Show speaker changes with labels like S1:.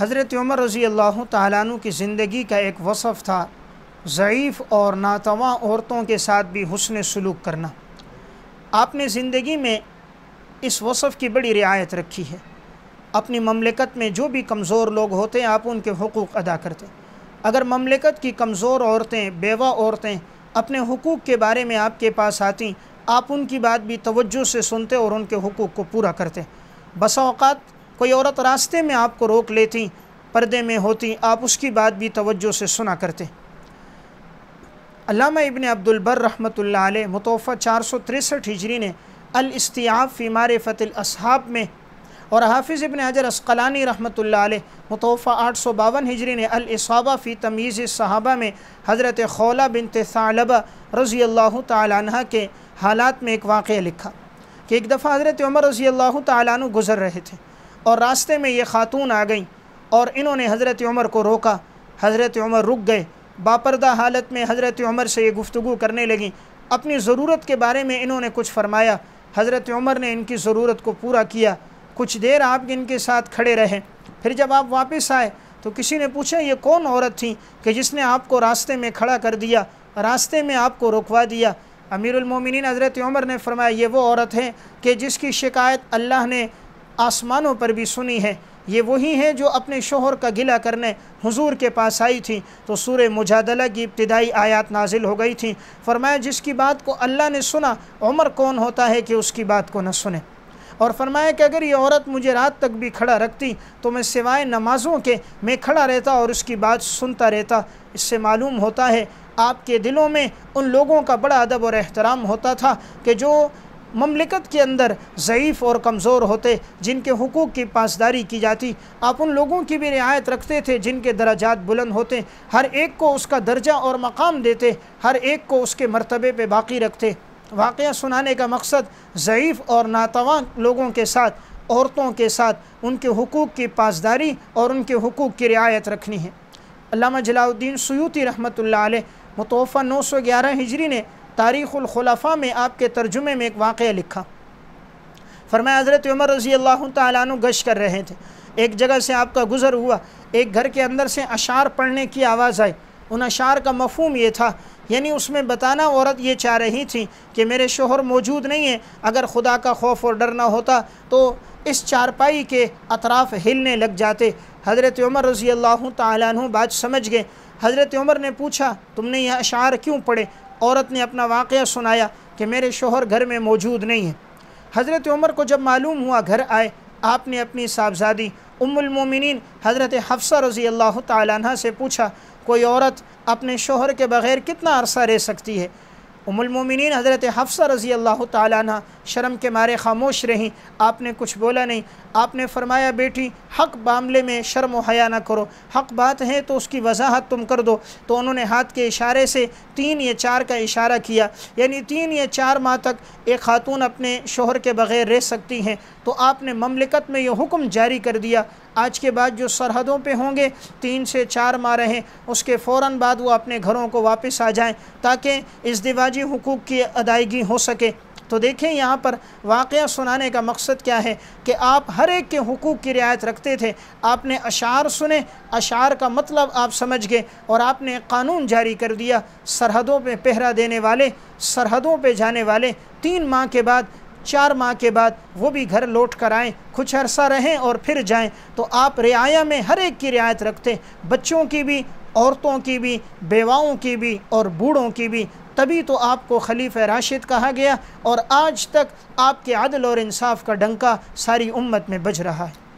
S1: हज़रत उमर रज़ी अल्लाह तु की ज़िंदगी का एक वसफ़ था ज़यीफ़ और नातवा औरतों के साथ भी हसन सलूक करना आपने ज़िंदगी में इस वसफ़ की बड़ी रियायत रखी है अपनी ममलिकत में जो भी कमज़ोर लोग होते हैं आप उनके हकूक़ अदा करते हैं अगर ममलिकत की कमज़ोर औरतें बेवा औरतें अपने हकूक़ के बारे में आपके पास आती आप उनकी बात भी तवज्जो से सुनते और उनके हकूक़ को पूरा करते बसाओत कोई औरत रास्ते में आपको रोक लेती पर्दे में होती आप उसकी बात भी तवज्जो से सुना करते अलामा इबन अब्दुलबर रहमतुल्लाह आल मुतोफ़ा चार सौ तिरसठ हिजरी ने अलस्तियाफ़ फ़ी अब में और हाफिज़ इबन हजर असकलानी रहमतुल्लाह आल मुतोफ़ा आठ सौ बावन हिजरी ने अलसाबा फ़ी तमीज़ सहाबा में हज़रत खौला बिन तलबा रज़ी अल्लाह तह के हालात में एक वाक़ लिखा कि एक दफ़ा हज़रत उमर रज़ी अल्लाह तु गुज़र रहे थे और रास्ते में ये खातून आ गई और इन्होंने हज़रत उमर को रोका हज़रत उमर रुक गए बापरदा हालत में हज़रत उमर से ये गुफ्तु करने लगी अपनी ज़रूरत के बारे में इन्होंने कुछ फरमाया हज़रत उमर ने इनकी ज़रूरत को पूरा किया कुछ देर आप इनके साथ खड़े रहे फिर जब आप वापस आए तो किसी ने पूछा ये कौन औरत थी कि जिसने आपको रास्ते में खड़ा कर दिया रास्ते में आपको रुकवा दिया अमीरमिन हज़रत उमर ने फरमाया ये वो औरत है कि जिसकी शिकायत अल्लाह ने आसमानों पर भी सुनी है ये वही हैं जो अपने शोहर का गिला करने हुजूर के पास आई थी तो सूर मुजादला की इब्तदाई आयात नाजिल हो गई थी फरमाया जिसकी बात को अल्लाह ने सुना उमर कौन होता है कि उसकी बात को न सुने और फरमाया कि अगर ये औरत मुझे रात तक भी खड़ा रखती तो मैं सिवाय नमाज़ों के मैं खड़ा रहता और उसकी बात सुनता रहता इससे मालूम होता है आपके दिलों में उन लोगों का बड़ा अदब और एहतराम होता था कि जो ममलिकत के अंदर ज़यीफ़ और कमज़ोर होते जिनके हकूक़ की पासदारी की जाती आप उन लोगों की भी रियायत रखते थे जिनके दराजात बुलंद होते हर एक को उसका दर्जा और मकाम देते हर एक को उसके मरतबे पर बाकी रखते वाक़ सुनाने का मकसद ज़यीफ़ और नातवा लोगों के साथ औरतों के साथ उनके हकूक़ की पासदारी और उनके हकूक़ की रियायत रखनी है अलामा जलाउद्दीन सयूती रहमत ला मतोफ़ा नौ सौ ग्यारह हिजरी ने खुलाफा में आपके तर्जुमे में एक वाक़ लिखा फरमाए हज़रत उमर रज़ी अल्लाह तु गश कर रहे थे एक जगह से आपका गुज़र हुआ एक घर के अंदर से अशार पढ़ने की आवाज़ आई उन अशार का मफहम ये था यानी उसमें बताना औरत ये चाह रही थी कि मेरे शोहर मौजूद नहीं है अगर खुदा का खौफ और डर ना होता तो इस चारपाई के अतराफ़ हिलने लग जाते हज़रत उमर रज़ी अल्लाह तु बात समझ गए हज़रत उमर ने पूछा तुमने यह अशार क्यों पढ़े औरत ने अपना वाक़ सुनाया कि मेरे शोहर घर में मौजूद नहीं है हज़रत उमर को जब मालूम हुआ घर आए आपने अपनी साहबजादी उम्मिन हज़रत हफ्सा रज़ी अल्लाह तह से पूछा कोई औरत अपने शोहर के बग़ैर कितना अरसा रह सकती है उम्मिन हज़रत हफ्सा रज़ी अल्लाह तह शर्म के मारे खामोश रहीं आपने कुछ बोला नहीं आपने फरमाया बेटी हक मामले में शर्म हया ना करो हक बात है तो उसकी वजाहत तुम कर दो तो उन्होंने हाथ के इशारे से तीन या चार का इशारा किया यानी तीन या चार माह तक एक खातून अपने शोहर के बग़ैर रह सकती हैं तो आपने ममलिकत में यह हुक्म जारी कर दिया आज के बाद जो सरहदों पे होंगे तीन से चार माह रहें उसके फ़ौर बाद वो अपने घरों को वापस आ जाएं ताकि इस दिवाजी हकूक़ की अदायगी हो सके तो देखें यहाँ पर वाक़ सुनाने का मकसद क्या है कि आप हर एक के हकूक़ की रियायत रखते थे आपने अशार सुने अशार का मतलब आप समझ गए और आपने कानून जारी कर दिया सरहदों पे पहरा देने वाले सरहदों पे जाने वाले तीन माह के बाद चार माह के बाद वो भी घर लौट कर आएँ कुछ अरसा रहें और फिर जाएँ तो आप रियाया में हर एक की रियायत रखते बच्चों की भी औरतों की भी बेवाओं की भी और बूढ़ों की भी तभी तो आपको खलीफ राशिद कहा गया और आज तक आपके अदल और इंसाफ का डंका सारी उम्मत में बज रहा है